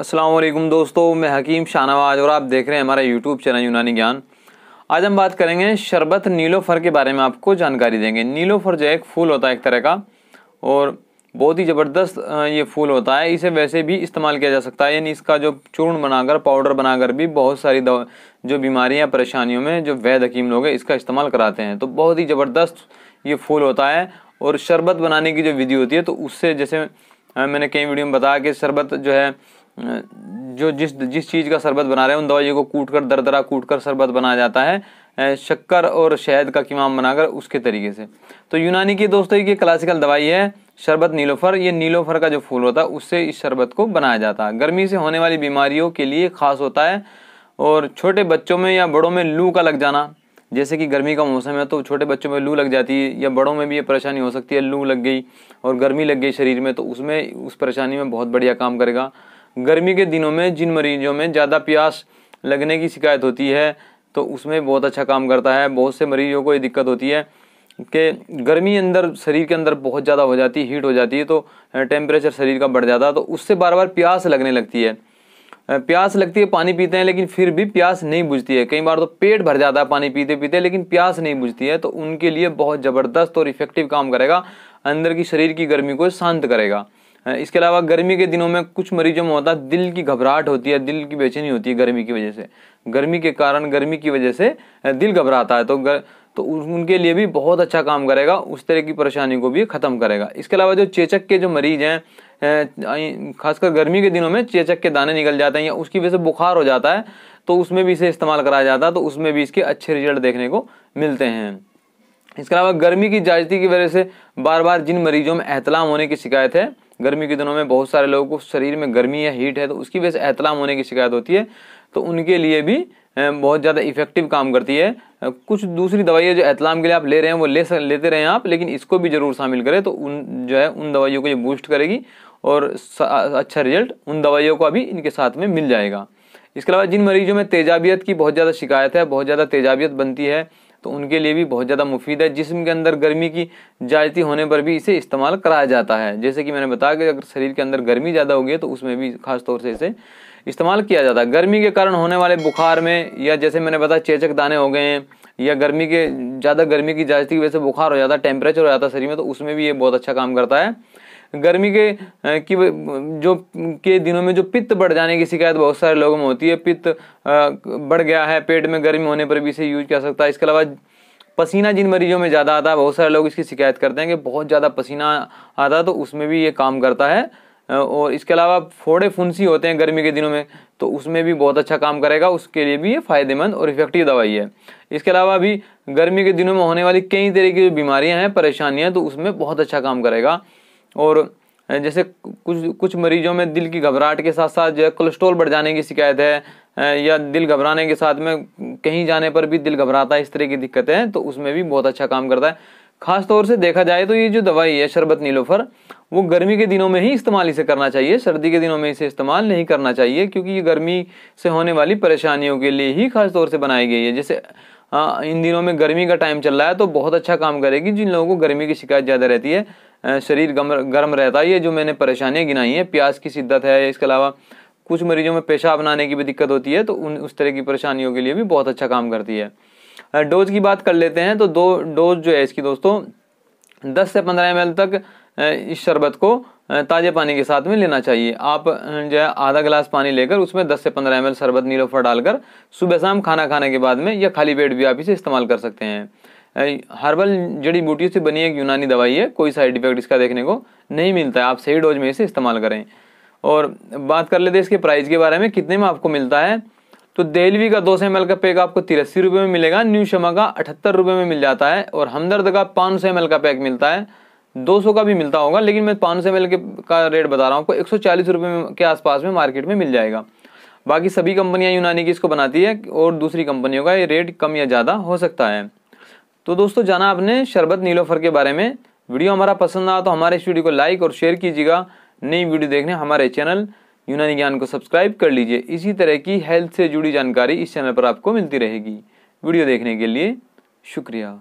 असलम दोस्तों मैं हकीम शाहनवाज और आप देख रहे हैं हमारा यूट्यूब चैनल यूनानी ज्ञान आज हम बात करेंगे शरबत नीलोफर के बारे में आपको जानकारी देंगे नीलोफर जो है एक फूल होता है एक तरह का और बहुत ही ज़बरदस्त ये फूल होता है इसे वैसे भी इस्तेमाल किया जा सकता है यानी इसका जो चूर्ण बनाकर पाउडर बनाकर भी बहुत सारी जो बीमारियाँ परेशानियों में जो वैद हकीम लोग हैं इसका इस्तेमाल कराते हैं तो बहुत ही ज़बरदस्त ये फूल होता है और शरबत बनाने की जो विधि होती है तो उससे जैसे मैंने कई वीडियो में बताया कि शरबत जो है जो जिस जिस चीज़ का शरबत बना रहे हैं उन दवाइयों को कूट कर दरदरा कूट कर शरबत बनाया जाता है शक्कर और शहद का किमाम बनाकर उसके तरीके से तो यूनानी की दोस्तों की क्लासिकल दवाई है शरबत नीलोफर ये नीलोफर का जो फूल होता है उससे इस शरबत को बनाया जाता है गर्मी से होने वाली बीमारियों के लिए खास होता है और छोटे बच्चों में या बड़ों में लू का लग जाना जैसे कि गर्मी का मौसम है तो छोटे बच्चों में लू लग जाती है या बड़ों में भी ये परेशानी हो सकती है लू लग गई और गर्मी लग गई शरीर में तो उसमें उस परेशानी में बहुत बढ़िया काम करेगा गर्मी के दिनों में जिन मरीजों में ज़्यादा प्यास लगने की शिकायत होती है तो उसमें बहुत अच्छा काम करता है बहुत से मरीजों को ये दिक्कत होती है कि गर्मी अंदर शरीर के अंदर बहुत ज़्यादा हो जाती है हीट हो जाती है तो टेम्परेचर शरीर का बढ़ जाता है तो उससे बार बार प्यास लगने लगती है प्यास लगती है पानी पीते हैं लेकिन फिर भी प्यास नहीं बुझती है कई बार तो पेट भर जाता है पानी पीते पीते लेकिन प्यास नहीं बुझती है तो उनके लिए बहुत ज़बरदस्त और इफेक्टिव काम करेगा अंदर की शरीर की गर्मी को शांत करेगा इसके अलावा गर्मी के दिनों में कुछ मरीजों में होता है दिल की घबराहट होती है दिल की बेचैनी होती है गर्मी की वजह से गर्मी के कारण गर्मी की वजह से दिल घबराता है तो गर, तो उनके लिए भी बहुत अच्छा काम करेगा उस तरह की परेशानी को भी ख़त्म करेगा इसके अलावा जो चेचक के जो मरीज हैं खासकर गर्मी के दिनों में चेचक के दाने निकल जाते हैं या उसकी वजह से बुखार हो जाता है तो उसमें भी इसे इस्तेमाल कराया जाता है तो उसमें भी इसके अच्छे रिजल्ट देखने को मिलते हैं इसके अलावा गर्मी की जायती की वजह से बार बार जिन मरीजों में एहतलाम होने की शिकायत है गर्मी के दिनों में बहुत सारे लोगों को शरीर में गर्मी या हीट है तो उसकी वजह से एहतलाम होने की शिकायत होती है तो उनके लिए भी बहुत ज़्यादा इफेक्टिव काम करती है कुछ दूसरी दवाइयाँ जो एहतलाम के लिए आप ले रहे हैं वो ले सक, लेते रहें आप लेकिन इसको भी ज़रूर शामिल करें तो उन जो है उन दवाइयों को ये बूस्ट करेगी और अच्छा रिजल्ट उन दवाइयों का भी इनके साथ में मिल जाएगा इसके अलावा जिन मरीजों में तेजाबियत की बहुत ज़्यादा शिकायत है बहुत ज़्यादा तेजाबियत बनती है तो उनके लिए भी बहुत ज़्यादा मुफीद है जिसम के अंदर गर्मी की जायती होने पर भी इसे इस्तेमाल कराया जाता है जैसे कि मैंने बताया कि अगर शरीर के अंदर गर्मी ज़्यादा होगी तो उसमें भी खास तौर से इसे इस्तेमाल किया जाता है गर्मी के कारण होने वाले बुखार में या जैसे मैंने बताया चेचक दाने हो गए हैं या गर्मी के ज़्यादा गर्मी की जायती की वजह से बुखार हो जाता है टेम्परेचर हो जाता है शरीर में तो उसमें भी ये बहुत अच्छा काम करता है गर्मी के की जो के दिनों में जो पित्त बढ़ जाने की शिकायत बहुत सारे लोगों में होती है पित्त बढ़ गया है पेट में गर्मी होने पर भी इसे यूज कर सकता है इसके अलावा पसीना जिन मरीजों में ज़्यादा आता है बहुत सारे लोग इसकी शिकायत करते हैं कि बहुत ज़्यादा पसीना आता है तो उसमें भी ये काम करता है और इसके अलावा फोड़े फुंसी होते हैं गर्मी के दिनों में तो उसमें भी बहुत अच्छा काम करेगा उसके लिए भी ये फ़ायदेमंद और इफेक्टिव दवाई है इसके अलावा भी गर्मी के दिनों में होने वाली कई तरह की जो बीमारियाँ हैं परेशानियाँ तो उसमें बहुत अच्छा काम करेगा और जैसे कुछ कुछ मरीजों में दिल की घबराहट के साथ साथ जो है कोलेस्ट्रोल बढ़ जाने की शिकायत है या दिल घबराने के साथ में कहीं जाने पर भी दिल घबराता है इस तरह की दिक्कतें हैं तो उसमें भी बहुत अच्छा काम करता है खास तौर से देखा जाए तो ये जो दवाई है शरबत नीलोफर वो गर्मी के दिनों में ही इस्तेमाल इसे करना चाहिए सर्दी के दिनों में इसे इस्तेमाल नहीं करना चाहिए क्योंकि ये गर्मी से होने वाली परेशानियों के लिए ही खास तौर से बनाई गई है जैसे इन दिनों में गर्मी का टाइम चल रहा है तो बहुत अच्छा काम करेगी जिन लोगों को गर्मी की शिकायत ज़्यादा रहती है शरीर गर्म रहता है ये जो मैंने परेशानियाँ गिनाई हैं प्यास की शिद्दत है इसके अलावा कुछ मरीजों में पेशाब बनाने की भी दिक्कत होती है तो उन उस तरह की परेशानियों के लिए भी बहुत अच्छा काम करती है डोज की बात कर लेते हैं तो दो डोज जो है इसकी दोस्तों दस से पंद्रह एम तक इस शरबत को ताज़े पानी के साथ में लेना चाहिए आप जो है आधा गिलास पानी लेकर उसमें 10 से 15 एम शरबत नीलोफर डालकर सुबह शाम खाना खाने के बाद में या खाली पेट भी आप इसे इस्तेमाल कर सकते हैं हर्बल जड़ी बूटियों से बनी एक यूनानी दवाई है कोई साइड इफेक्ट इसका देखने को नहीं मिलता है आप सही डोज में इसे इस्तेमाल करें और बात कर लेते हैं इसके प्राइस के बारे में कितने में आपको मिलता है तो देलवी का दो सौ एम का पैक आपको तिरासी रुपये में मिलेगा न्यू शमा का अठहत्तर रुपये में मिल जाता है और हमदर्द का पाँच सौ एम का पैक मिलता है सौ का भी मिलता होगा लेकिन मैं पाँच सौ एम के का रेट बता रहा हूँ आपको एक सौ चालीस रुपये के आसपास में मार्केट में मिल जाएगा बाकी सभी कंपनियाँ यूनानी की इसको बनाती है और दूसरी कंपनियों का ये रेट कम या ज़्यादा हो सकता है तो दोस्तों जाना आपने शरबत नीलोफर के बारे में वीडियो हमारा पसंद आया तो हमारे इस वीडियो को लाइक और शेयर कीजिएगा नई वीडियो देखने हमारे चैनल यूनानी ज्ञान को सब्सक्राइब कर लीजिए इसी तरह की हेल्थ से जुड़ी जानकारी इस चैनल पर आपको मिलती रहेगी वीडियो देखने के लिए शुक्रिया